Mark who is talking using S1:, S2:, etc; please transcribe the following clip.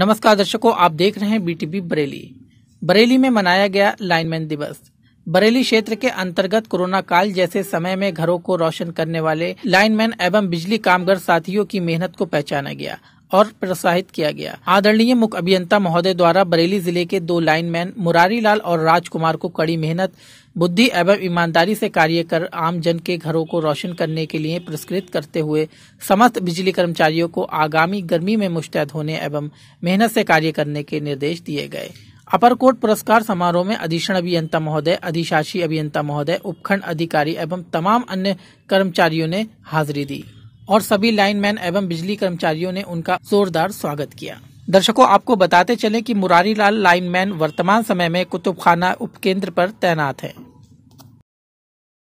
S1: नमस्कार दर्शकों आप देख रहे हैं बीटीबी बरेली बरेली में मनाया गया लाइनमैन दिवस बरेली क्षेत्र के अंतर्गत कोरोना काल जैसे समय में घरों को रोशन करने वाले लाइनमैन एवं बिजली कामगार साथियों की मेहनत को पहचाना गया और प्रोत्साहित किया गया आदरणीय मुख्य अभियंता महोदय द्वारा बरेली जिले के दो लाइनमैन मुरारी लाल और राजकुमार को कड़ी मेहनत बुद्धि एवं ईमानदारी से कार्य कर आम जन के घरों को रोशन करने के लिए पुरस्कृत करते हुए समस्त बिजली कर्मचारियों को आगामी गर्मी में मुस्तैद होने एवं मेहनत से कार्य करने के निर्देश दिए गए अपर कोर्ट पुरस्कार समारोह में अधीक्षण अभियंता महोदय अधिशासी अभियंता महोदय उपखंड अधिकारी एवं तमाम अन्य कर्मचारियों ने हाजिरी दी और सभी लाइनमैन एवं बिजली कर्मचारियों ने उनका जोरदार स्वागत किया दर्शकों आपको बताते चले कि मुरारी लाल लाइनमैन वर्तमान समय में कुतुब खाना उपकेंद्र पर तैनात है